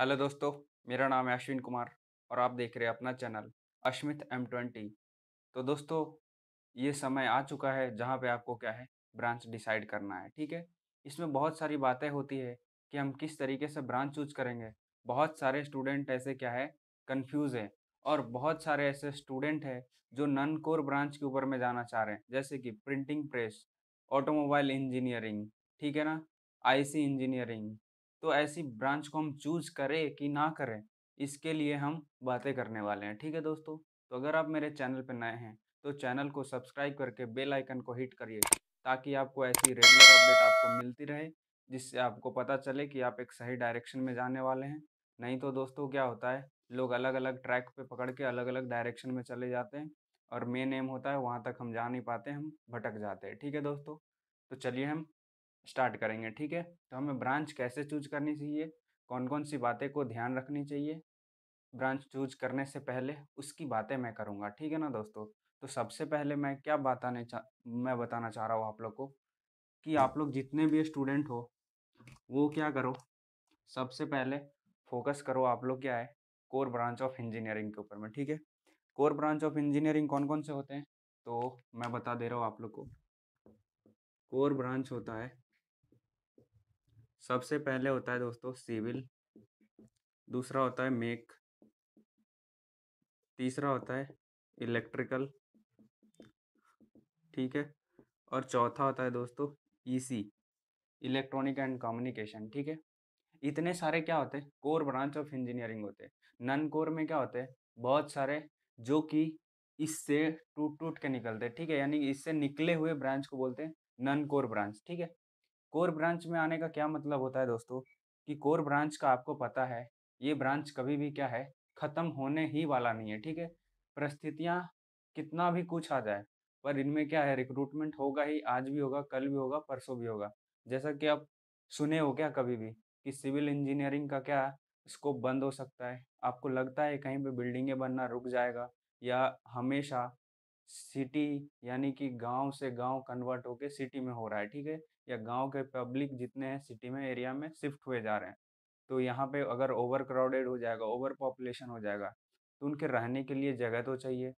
hello दोस्तों मेरा नाम है अश्विन कुमार और आप देख रहे हैं अपना चैनल अश्मित एम ट्वेंटी तो दोस्तों ये समय आ चुका है जहाँ पे आपको क्या है ब्रांच डिसाइड करना है ठीक है इसमें बहुत सारी बातें होती है कि हम किस तरीके से ब्रांच चूज करेंगे बहुत सारे स्टूडेंट ऐसे क्या है कन्फ्यूज़ है और बहुत सारे ऐसे स्टूडेंट हैं जो नन कोर ब्रांच के ऊपर में जाना चाह रहे हैं जैसे कि प्रिंटिंग प्रेस ऑटोमोबाइल इंजीनियरिंग ठीक है ना आईसी इंजीनियरिंग तो ऐसी ब्रांच को हम चूज करें कि ना करें इसके लिए हम बातें करने वाले हैं ठीक है दोस्तों तो अगर आप मेरे चैनल पर नए हैं तो चैनल को सब्सक्राइब करके बेल आइकन को हिट करिए ताकि आपको ऐसी रेगुलर अपडेट आपको मिलती रहे जिससे आपको पता चले कि आप एक सही डायरेक्शन में जाने वाले हैं नहीं तो दोस्तों क्या होता है लोग अलग अलग ट्रैक पे पकड़ के अलग अलग डायरेक्शन में चले जाते हैं और मेन एम होता है वहाँ तक हम जा नहीं पाते हम भटक जाते हैं ठीक है दोस्तों तो चलिए हम स्टार्ट करेंगे ठीक है तो हमें ब्रांच कैसे चूज करनी चाहिए कौन कौन सी बातें को ध्यान रखनी चाहिए ब्रांच चूज करने से पहले उसकी बातें मैं करूँगा ठीक है ना दोस्तों तो सबसे पहले मैं क्या बताने चा मैं बताना चाह रहा हूँ आप लोग को कि आप लोग जितने भी स्टूडेंट हो वो क्या करो सबसे पहले फोकस करो आप लोग क्या है कोर ब्रांच ऑफ इंजीनियरिंग के ऊपर में ठीक है कोर ब्रांच ऑफ इंजीनियरिंग कौन कौन से होते हैं तो मैं बता दे रहा हूँ आप लोग को कोर ब्रांच होता है सबसे पहले होता है दोस्तों सिविल दूसरा होता है मेक तीसरा होता है इलेक्ट्रिकल ठीक है और चौथा होता है दोस्तों ईसी इलेक्ट्रॉनिक एंड कम्युनिकेशन ठीक है इतने सारे क्या होते हैं कोर ब्रांच ऑफ इंजीनियरिंग होते हैं नन कोर में क्या होते हैं बहुत सारे जो कि इससे टूट टूट के निकलते हैं ठीक है यानी इससे निकले हुए ब्रांच को बोलते हैं नन कोर ब्रांच ठीक है कोर ब्रांच में आने का क्या मतलब होता है दोस्तों कि कोर ब्रांच का आपको पता है ये ब्रांच कभी भी क्या है ख़त्म होने ही वाला नहीं है ठीक है परिस्थितियाँ कितना भी कुछ आ जाए पर इनमें क्या है रिक्रूटमेंट होगा ही आज भी होगा कल भी होगा परसों भी होगा जैसा कि आप सुने हो क्या कभी भी कि सिविल इंजीनियरिंग का क्या स्कोप बंद हो सकता है आपको लगता है कहीं पे बिल्डिंगें बनना रुक जाएगा या हमेशा सिटी यानी कि गांव से गांव कन्वर्ट होके सिटी में हो रहा है ठीक है या गांव के पब्लिक जितने हैं सिटी में एरिया में शिफ्ट हुए जा रहे हैं तो यहाँ पे अगर ओवर क्राउडेड हो जाएगा ओवर पॉपुलेशन हो जाएगा तो उनके रहने के लिए जगह तो चाहिए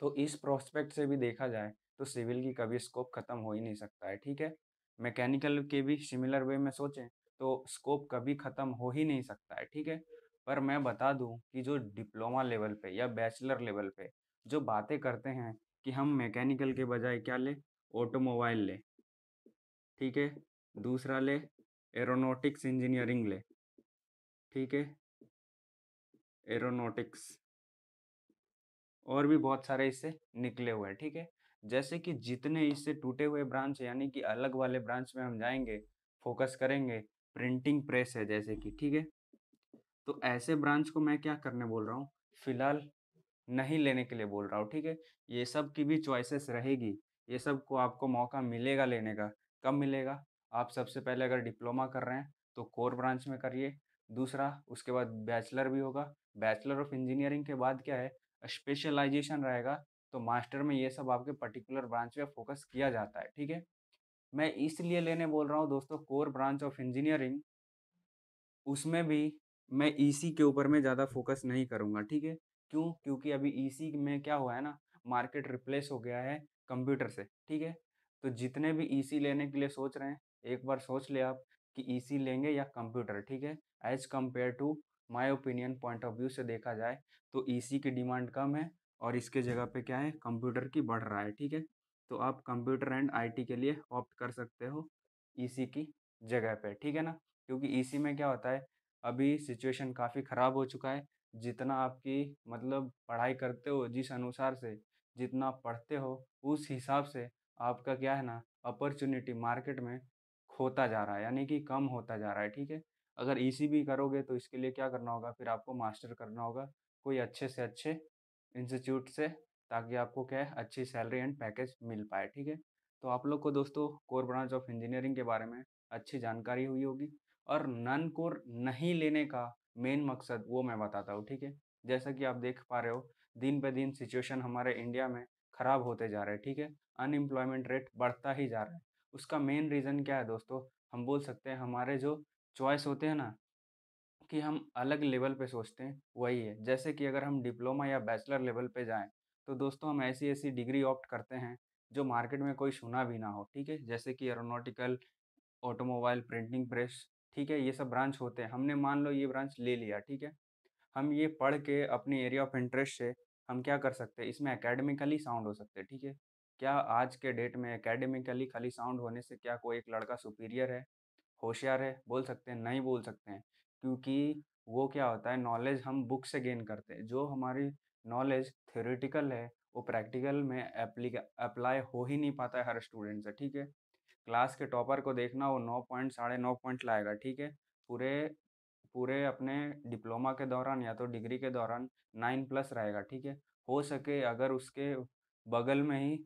तो इस प्रोस्पेक्ट से भी देखा जाए तो सिविल की कभी स्कोप ख़त्म हो ही नहीं सकता है ठीक है मैकेनिकल के भी सिमिलर वे में सोचें तो स्कोप कभी ख़त्म हो ही नहीं सकता है ठीक है पर मैं बता दूं कि जो डिप्लोमा लेवल पे या बैचलर लेवल पे जो बातें करते हैं कि हम मैकेनिकल के बजाय क्या लें ऑटोमोबाइल लें ठीक है दूसरा ले एरोनोटिक्स इंजीनियरिंग ले ठीक है एरोनोटिक्स और भी बहुत सारे इससे निकले हुए हैं ठीक है जैसे कि जितने इससे टूटे हुए ब्रांच यानी कि अलग वाले ब्रांच में हम जाएंगे फोकस करेंगे प्रिंटिंग प्रेस है जैसे कि ठीक है तो ऐसे ब्रांच को मैं क्या करने बोल रहा हूँ फिलहाल नहीं लेने के लिए बोल रहा हूँ ठीक है ये सब की भी चॉइसेस रहेगी ये सब को आपको मौका मिलेगा लेने का कब मिलेगा आप सबसे पहले अगर डिप्लोमा कर रहे हैं तो कोर ब्रांच में करिए दूसरा उसके बाद बैचलर भी होगा बैचलर ऑफ इंजीनियरिंग के बाद क्या है स्पेशलाइजेशन रहेगा तो मास्टर में ये सब आपके पर्टिकुलर ब्रांच पे फोकस किया जाता है ठीक है मैं इसलिए लेने बोल रहा हूँ दोस्तों कोर ब्रांच ऑफ इंजीनियरिंग उसमें भी मैं ईसी e के ऊपर में ज़्यादा फोकस नहीं करूँगा ठीक है क्यों क्योंकि अभी ईसी e में क्या हुआ है ना मार्केट रिप्लेस हो गया है कंप्यूटर से ठीक है तो जितने भी ईसी e लेने के लिए सोच रहे हैं एक बार सोच ले आप कि ईसी e लेंगे या कंप्यूटर ठीक है as compare to my opinion point of view से देखा जाए तो ईसी e की डिमांड कम है और इसके जगह पे क्या है कंप्यूटर की बढ़ रहा है ठीक है तो आप कंप्यूटर एंड आईटी के लिए ऑप्ट कर सकते हो ई की जगह पे ठीक है ना क्योंकि ई में क्या होता है अभी सिचुएशन काफ़ी ख़राब हो चुका है जितना आपकी मतलब पढ़ाई करते हो जिस अनुसार से जितना पढ़ते हो उस हिसाब से आपका क्या है ना अपॉर्चुनिटी मार्केट में खोता जा रहा है यानी कि कम होता जा रहा है ठीक है अगर ई करोगे तो इसके लिए क्या करना होगा फिर आपको मास्टर करना होगा कोई अच्छे से अच्छे इंस्टीट्यूट से ताकि आपको क्या है अच्छी सैलरी एंड पैकेज मिल पाए ठीक है तो आप लोग को दोस्तों कोर ब्रांच ऑफ इंजीनियरिंग के बारे में अच्छी जानकारी हुई होगी और नन कोर नहीं लेने का मेन मकसद वो मैं बताता हूँ ठीक है जैसा कि आप देख पा रहे हो दिन ब दिन सिचुएशन हमारे इंडिया में खराब होते जा रहे हैं ठीक है अनएम्प्लॉयमेंट रेट बढ़ता ही जा रहा है उसका मेन रीज़न क्या है दोस्तों हम बोल सकते हैं हमारे जो चॉइस होते हैं ना कि हम अलग लेवल पे सोचते हैं वही है जैसे कि अगर हम डिप्लोमा या बैचलर लेवल पे जाएं तो दोस्तों हम ऐसी ऐसी डिग्री ऑप्ट करते हैं जो मार्केट में कोई सुना भी ना हो ठीक है जैसे कि एरोनोटिकल ऑटोमोबाइल प्रिंटिंग प्रेस ठीक है ये सब ब्रांच होते हैं हमने मान लो ये ब्रांच ले लिया ठीक है हम ये पढ़ के अपने एरिया ऑफ इंटरेस्ट से हम क्या कर सकते हैं इसमें एकेडमिकली साउंड हो सकते हैं ठीक है क्या आज के डेट में एकेडमिकली खाली साउंड होने से क्या कोई एक लड़का सुपीरियर है होशियार है बोल सकते हैं नहीं बोल सकते हैं क्योंकि वो क्या होता है नॉलेज हम बुक से गेन करते हैं जो हमारी नॉलेज थ्योरेटिकल है वो प्रैक्टिकल में अप्लाई हो ही नहीं पाता है हर स्टूडेंट से ठीक है क्लास के टॉपर को देखना वो नौ पॉइंट साढ़े नौ पॉइंट लाएगा ठीक है पूरे पूरे अपने डिप्लोमा के दौरान या तो डिग्री के दौरान नाइन प्लस रहेगा ठीक है हो सके अगर उसके बगल में ही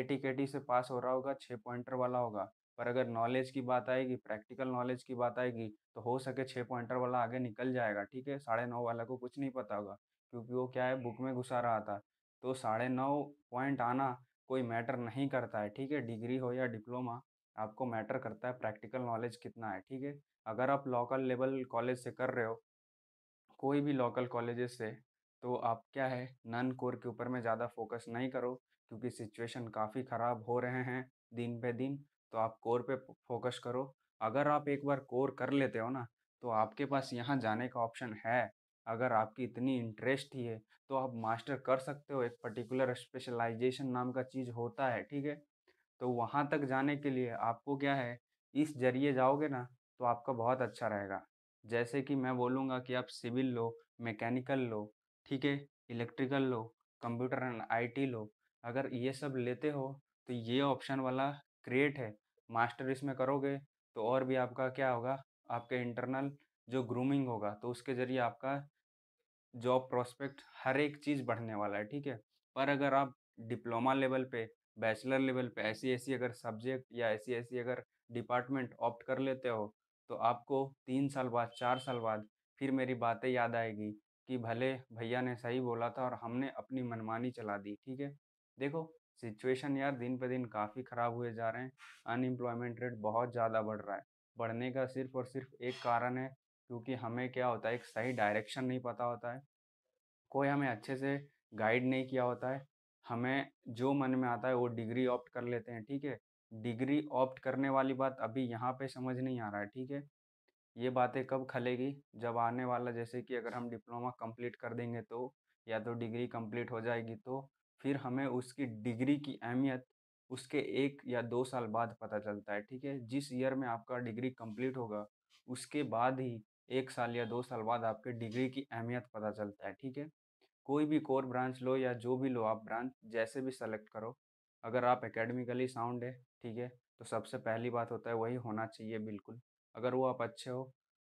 ए के टी से पास हो रहा होगा छः पॉइंटर वाला होगा पर अगर नॉलेज की बात आएगी प्रैक्टिकल नॉलेज की बात आएगी तो हो सके छः पॉइंटर वाला आगे निकल जाएगा ठीक है साढ़े नौ वाला को कुछ नहीं पता होगा क्योंकि वो क्या है बुक में घुसा रहा था तो साढ़े नौ पॉइंट आना कोई मैटर नहीं करता है ठीक है डिग्री हो या डिप्लोमा आपको मैटर करता है प्रैक्टिकल नॉलेज कितना है ठीक है अगर आप लोकल लेवल कॉलेज से कर रहे हो कोई भी लोकल कॉलेजेस से तो आप क्या है नन कोर के ऊपर में ज़्यादा फोकस नहीं करो क्योंकि सिचुएशन काफ़ी ख़राब हो रहे हैं दिन पे दिन तो आप कोर पे फोकस करो अगर आप एक बार कोर कर लेते हो ना तो आपके पास यहाँ जाने का ऑप्शन है अगर आपकी इतनी इंटरेस्ट ही है तो आप मास्टर कर सकते हो एक पर्टिकुलर स्पेशलाइजेशन नाम का चीज़ होता है ठीक है तो वहाँ तक जाने के लिए आपको क्या है इस जरिए जाओगे ना तो आपका बहुत अच्छा रहेगा जैसे कि मैं बोलूँगा कि आप सिविल लो मैकेनिकल लो ठीक है इलेक्ट्रिकल लो कंप्यूटर एंड आईटी लो अगर ये सब लेते हो तो ये ऑप्शन वाला क्रिएट है मास्टर इसमें करोगे तो और भी आपका क्या होगा आपके इंटरनल जो ग्रूमिंग होगा तो उसके ज़रिए आपका जॉब प्रोस्पेक्ट हर एक चीज़ बढ़ने वाला है ठीक है पर अगर आप डिप्लोमा लेवल पे बैचलर लेवल पे ऐसी ऐसी अगर सब्जेक्ट या ऐसी ऐसी अगर डिपार्टमेंट ऑप्ट कर लेते हो तो आपको तीन साल बाद चार साल बाद फिर मेरी बातें याद आएगी कि भले भैया ने सही बोला था और हमने अपनी मनमानी चला दी ठीक है देखो सिचुएशन यार दिन पे दिन काफ़ी ख़राब हुए जा रहे हैं अनएम्प्लॉयमेंट रेट बहुत ज़्यादा बढ़ रहा है बढ़ने का सिर्फ और सिर्फ एक कारण है क्योंकि हमें क्या होता है एक सही डायरेक्शन नहीं पता होता है कोई हमें अच्छे से गाइड नहीं किया होता है हमें जो मन में आता है वो डिग्री ऑप्ट कर लेते हैं ठीक है डिग्री ऑप्ट करने वाली बात अभी यहाँ पे समझ नहीं आ रहा है ठीक है ये बातें कब खलेगी जब आने वाला जैसे कि अगर हम डिप्लोमा कंप्लीट कर देंगे तो या तो डिग्री कंप्लीट हो जाएगी तो फिर हमें उसकी डिग्री की अहमियत उसके एक या दो साल बाद पता चलता है ठीक है जिस ईयर में आपका डिग्री कम्प्लीट होगा उसके बाद ही एक साल या दो साल बाद आपके डिग्री की अहमियत पता चलता है ठीक है कोई भी कोर ब्रांच लो या जो भी लो आप ब्रांच जैसे भी सेलेक्ट करो अगर आप एकेडमिकली साउंड है ठीक है तो सबसे पहली बात होता है वही होना चाहिए बिल्कुल अगर वो आप अच्छे हो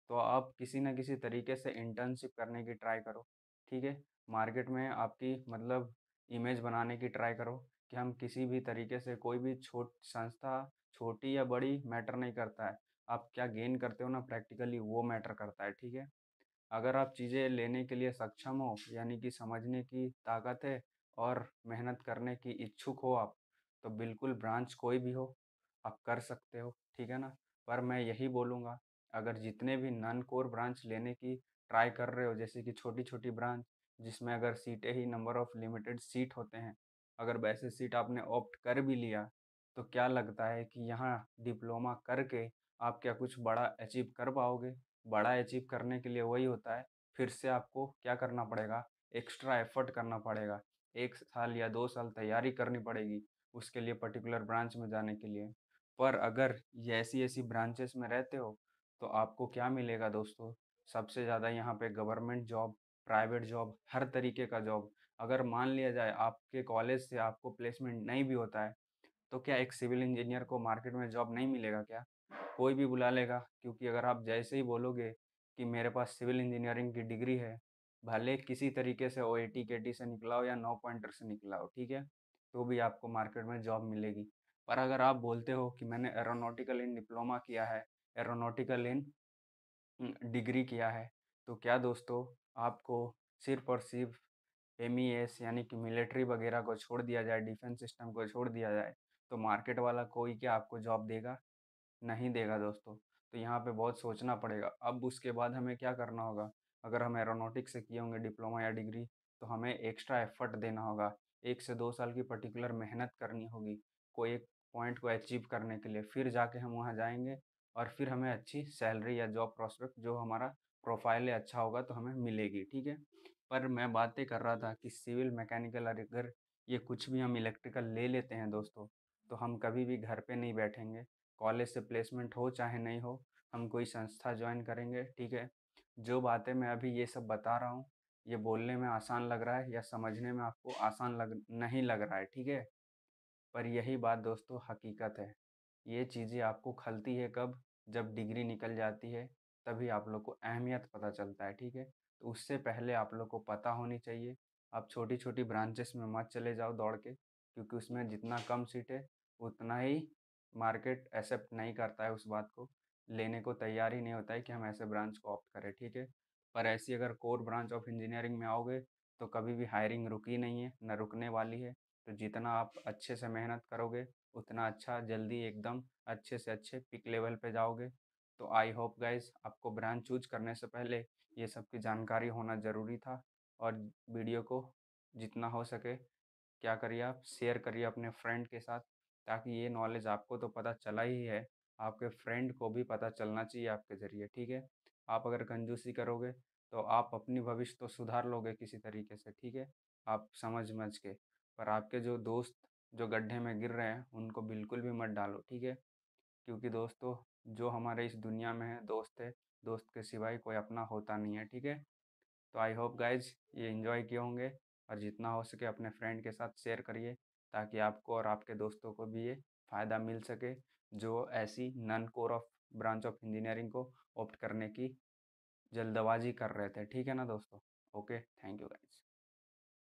तो आप किसी ना किसी तरीके से इंटर्नशिप करने की ट्राई करो ठीक है मार्केट में आपकी मतलब इमेज बनाने की ट्राई करो कि हम किसी भी तरीके से कोई भी छोट संस्था छोटी या बड़ी मैटर नहीं करता है आप क्या गेन करते हो ना प्रैक्टिकली वो मैटर करता है ठीक है अगर आप चीज़ें लेने के लिए सक्षम हो यानी कि समझने की ताकत है और मेहनत करने की इच्छुक हो आप तो बिल्कुल ब्रांच कोई भी हो आप कर सकते हो ठीक है ना पर मैं यही बोलूँगा अगर जितने भी नन कोर ब्रांच लेने की ट्राई कर रहे हो जैसे कि छोटी छोटी ब्रांच जिसमें अगर सीटें ही नंबर ऑफ लिमिटेड सीट होते हैं अगर वैसे सीट आपने ऑप्ट कर भी लिया तो क्या लगता है कि यहाँ डिप्लोमा करके आप क्या कुछ बड़ा अचीव कर पाओगे बड़ा अचीव करने के लिए वही होता है फिर से आपको क्या करना पड़ेगा एक्स्ट्रा एफर्ट करना पड़ेगा एक साल या दो साल तैयारी करनी पड़ेगी उसके लिए पर्टिकुलर ब्रांच में जाने के लिए पर अगर ये ऐसी ऐसी ब्रांचेस में रहते हो तो आपको क्या मिलेगा दोस्तों सबसे ज़्यादा यहाँ पे गवर्नमेंट जॉब प्राइवेट जॉब हर तरीके का जॉब अगर मान लिया जाए आपके कॉलेज से आपको प्लेसमेंट नहीं भी होता है तो क्या एक सिविल इंजीनियर को मार्केट में जॉब नहीं मिलेगा क्या कोई भी बुला लेगा क्योंकि अगर आप जैसे ही बोलोगे कि मेरे पास सिविल इंजीनियरिंग की डिग्री है भले किसी तरीके से ओ ए टी के टी से निकलाओ या नौ पॉइंटर से निकलाओ ठीक है तो भी आपको मार्केट में जॉब मिलेगी पर अगर आप बोलते हो कि मैंने एरोनोटिकल इन डिप्लोमा किया है एरोनोटिकल इन डिग्री किया है तो क्या दोस्तों आपको सिर्फ और सिर्फ एम e यानी कि मिलिट्री वगैरह को छोड़ दिया जाए डिफेंस सिस्टम को छोड़ दिया जाए तो मार्केट वाला कोई क्या आपको जॉब देगा नहीं देगा दोस्तों तो यहाँ पे बहुत सोचना पड़ेगा अब उसके बाद हमें क्या करना होगा अगर हम एरोनोटिक्स से किए होंगे डिप्लोमा या डिग्री तो हमें एक्स्ट्रा एफर्ट देना होगा एक से दो साल की पर्टिकुलर मेहनत करनी होगी कोई एक पॉइंट को अचीव करने के लिए फिर जाके हम वहाँ जाएंगे और फिर हमें अच्छी सैलरी या जॉब प्रोस्पेक्ट जो हमारा प्रोफाइल अच्छा होगा तो हमें मिलेगी ठीक है पर मैं बातें कर रहा था कि सिविल मैकेनिकल और अगर ये कुछ भी हम इलेक्ट्रिकल ले लेते हैं दोस्तों तो हम कभी भी घर पे नहीं बैठेंगे कॉलेज से प्लेसमेंट हो चाहे नहीं हो हम कोई संस्था ज्वाइन करेंगे ठीक है जो बातें मैं अभी ये सब बता रहा हूँ ये बोलने में आसान लग रहा है या समझने में आपको आसान लग नहीं लग रहा है ठीक है पर यही बात दोस्तों हकीकत है ये चीज़ें आपको खलती है कब जब डिग्री निकल जाती है तभी आप लोग को अहमियत पता चलता है ठीक है तो उससे पहले आप लोग को पता होनी चाहिए आप छोटी छोटी ब्रांचेस में मत चले जाओ दौड़ के क्योंकि उसमें जितना कम सीट है उतना ही मार्केट एक्सेप्ट नहीं करता है उस बात को लेने को तैयार ही नहीं होता है कि हम ऐसे ब्रांच को ऑप्ट करें ठीक है पर ऐसी अगर कोर ब्रांच ऑफ इंजीनियरिंग में आओगे तो कभी भी हायरिंग रुकी नहीं है ना रुकने वाली है तो जितना आप अच्छे से मेहनत करोगे उतना अच्छा जल्दी एकदम अच्छे से अच्छे पिक लेवल पे जाओगे तो आई होप गाइज आपको ब्रांच चूज करने से पहले ये सब की जानकारी होना ज़रूरी था और वीडियो को जितना हो सके क्या करिए आप शेयर करिए अपने फ्रेंड के साथ ताकि ये नॉलेज आपको तो पता चला ही है आपके फ्रेंड को भी पता चलना चाहिए आपके ज़रिए ठीक है आप अगर कंजूसी करोगे तो आप अपनी भविष्य तो सुधार लोगे किसी तरीके से ठीक है आप समझ समझ के पर आपके जो दोस्त जो गड्ढे में गिर रहे हैं उनको बिल्कुल भी मत डालो ठीक है क्योंकि दोस्तों जो हमारे इस दुनिया में है दोस्त है दोस्त के सिवाय कोई अपना होता नहीं है ठीक है तो आई होप गाइज ये इन्जॉय किए होंगे और जितना हो सके अपने फ्रेंड के साथ शेयर करिए ताकि आपको और आपके दोस्तों को भी ये फ़ायदा मिल सके जो ऐसी non core of branch of engineering को ऑप्ट करने की जल्दबाजी कर रहे थे ठीक है ना दोस्तों ओके थैंक यू गाइज